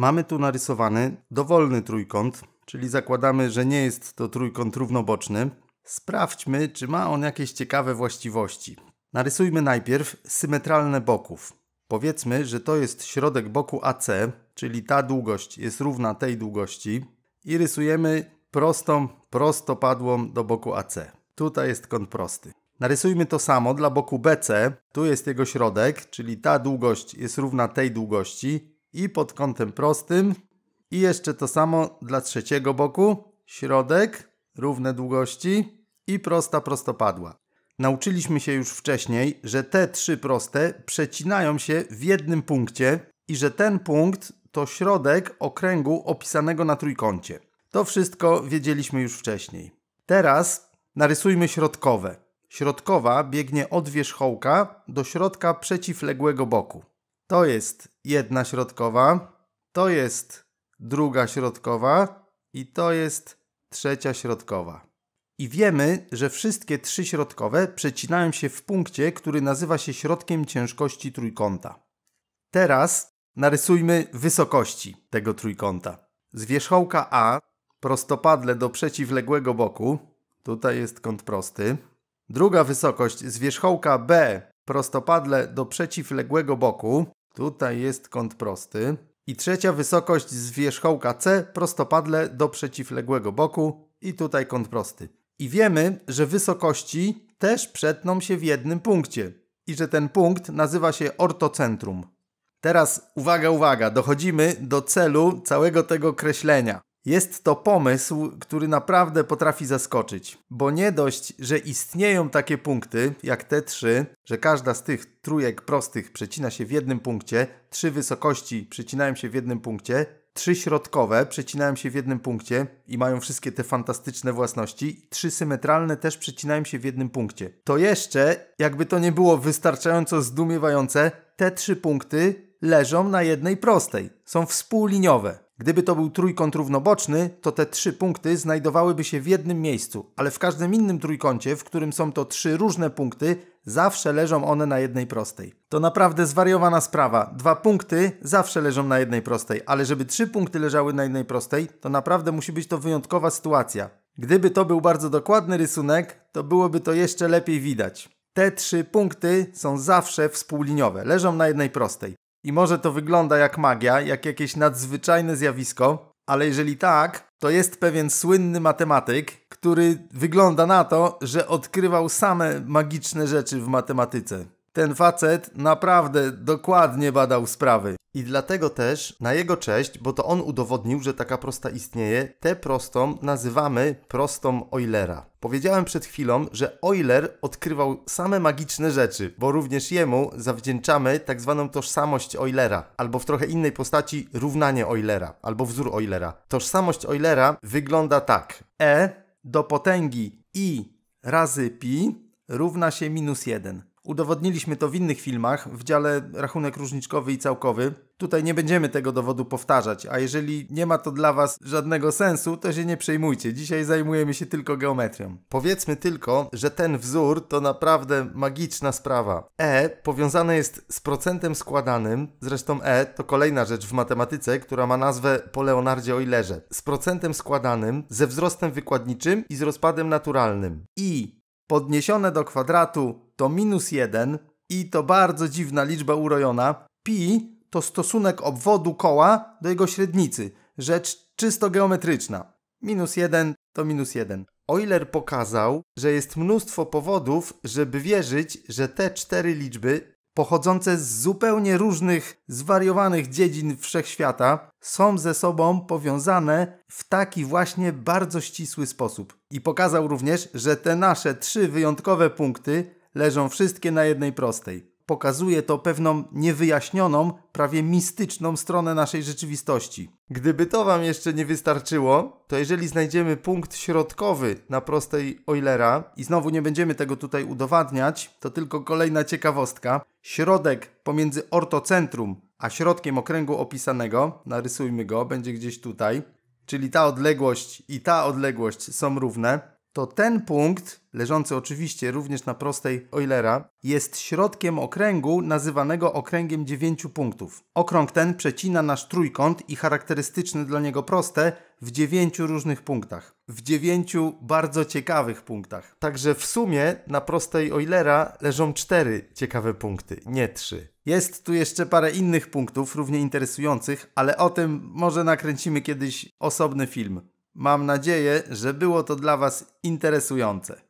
Mamy tu narysowany dowolny trójkąt, czyli zakładamy, że nie jest to trójkąt równoboczny. Sprawdźmy, czy ma on jakieś ciekawe właściwości. Narysujmy najpierw symetralne boków. Powiedzmy, że to jest środek boku AC, czyli ta długość jest równa tej długości i rysujemy prostą prostopadłą do boku AC. Tutaj jest kąt prosty. Narysujmy to samo dla boku BC. Tu jest jego środek, czyli ta długość jest równa tej długości i pod kątem prostym. I jeszcze to samo dla trzeciego boku. Środek, równe długości i prosta prostopadła. Nauczyliśmy się już wcześniej, że te trzy proste przecinają się w jednym punkcie i że ten punkt to środek okręgu opisanego na trójkącie. To wszystko wiedzieliśmy już wcześniej. Teraz narysujmy środkowe. Środkowa biegnie od wierzchołka do środka przeciwległego boku. To jest jedna środkowa, to jest druga środkowa i to jest trzecia środkowa. I wiemy, że wszystkie trzy środkowe przecinają się w punkcie, który nazywa się środkiem ciężkości trójkąta. Teraz narysujmy wysokości tego trójkąta. Z wierzchołka A prostopadle do przeciwległego boku, tutaj jest kąt prosty. Druga wysokość z wierzchołka B prostopadle do przeciwległego boku, Tutaj jest kąt prosty. I trzecia wysokość z wierzchołka C prostopadle do przeciwległego boku i tutaj kąt prosty. I wiemy, że wysokości też przetną się w jednym punkcie i że ten punkt nazywa się ortocentrum. Teraz uwaga, uwaga, dochodzimy do celu całego tego kreślenia. Jest to pomysł, który naprawdę potrafi zaskoczyć, bo nie dość, że istnieją takie punkty jak te trzy, że każda z tych trójek prostych przecina się w jednym punkcie, trzy wysokości przecinają się w jednym punkcie, trzy środkowe przecinają się w jednym punkcie i mają wszystkie te fantastyczne własności, trzy symetralne też przecinają się w jednym punkcie. To jeszcze, jakby to nie było wystarczająco zdumiewające, te trzy punkty leżą na jednej prostej, są współliniowe. Gdyby to był trójkąt równoboczny, to te trzy punkty znajdowałyby się w jednym miejscu, ale w każdym innym trójkącie, w którym są to trzy różne punkty, zawsze leżą one na jednej prostej. To naprawdę zwariowana sprawa. Dwa punkty zawsze leżą na jednej prostej, ale żeby trzy punkty leżały na jednej prostej, to naprawdę musi być to wyjątkowa sytuacja. Gdyby to był bardzo dokładny rysunek, to byłoby to jeszcze lepiej widać. Te trzy punkty są zawsze współliniowe, leżą na jednej prostej. I może to wygląda jak magia, jak jakieś nadzwyczajne zjawisko, ale jeżeli tak, to jest pewien słynny matematyk, który wygląda na to, że odkrywał same magiczne rzeczy w matematyce. Ten facet naprawdę dokładnie badał sprawy. I dlatego też, na jego cześć, bo to on udowodnił, że taka prosta istnieje, tę prostą nazywamy prostą Eulera. Powiedziałem przed chwilą, że Euler odkrywał same magiczne rzeczy, bo również jemu zawdzięczamy tak zwaną tożsamość Eulera, albo w trochę innej postaci równanie Eulera, albo wzór Eulera. Tożsamość Eulera wygląda tak. E do potęgi i razy pi równa się minus 1. Udowodniliśmy to w innych filmach, w dziale rachunek różniczkowy i całkowy. Tutaj nie będziemy tego dowodu powtarzać, a jeżeli nie ma to dla Was żadnego sensu, to się nie przejmujcie. Dzisiaj zajmujemy się tylko geometrią. Powiedzmy tylko, że ten wzór to naprawdę magiczna sprawa. E powiązane jest z procentem składanym, zresztą E to kolejna rzecz w matematyce, która ma nazwę po Leonardzie Eulerze, z procentem składanym, ze wzrostem wykładniczym i z rozpadem naturalnym. I podniesione do kwadratu to minus 1 i to bardzo dziwna liczba urojona. Pi to stosunek obwodu koła do jego średnicy, rzecz czysto geometryczna. Minus 1 to minus 1. Euler pokazał, że jest mnóstwo powodów, żeby wierzyć, że te cztery liczby pochodzące z zupełnie różnych, zwariowanych dziedzin wszechświata, są ze sobą powiązane w taki właśnie bardzo ścisły sposób. I pokazał również, że te nasze trzy wyjątkowe punkty leżą wszystkie na jednej prostej pokazuje to pewną niewyjaśnioną, prawie mistyczną stronę naszej rzeczywistości. Gdyby to Wam jeszcze nie wystarczyło, to jeżeli znajdziemy punkt środkowy na prostej Eulera, i znowu nie będziemy tego tutaj udowadniać, to tylko kolejna ciekawostka. Środek pomiędzy ortocentrum a środkiem okręgu opisanego, narysujmy go, będzie gdzieś tutaj, czyli ta odległość i ta odległość są równe to ten punkt, leżący oczywiście również na prostej Eulera, jest środkiem okręgu nazywanego okręgiem dziewięciu punktów. Okrąg ten przecina nasz trójkąt i charakterystyczny dla niego proste w dziewięciu różnych punktach. W dziewięciu bardzo ciekawych punktach. Także w sumie na prostej Eulera leżą cztery ciekawe punkty, nie trzy. Jest tu jeszcze parę innych punktów, równie interesujących, ale o tym może nakręcimy kiedyś osobny film. Mam nadzieję, że było to dla Was interesujące.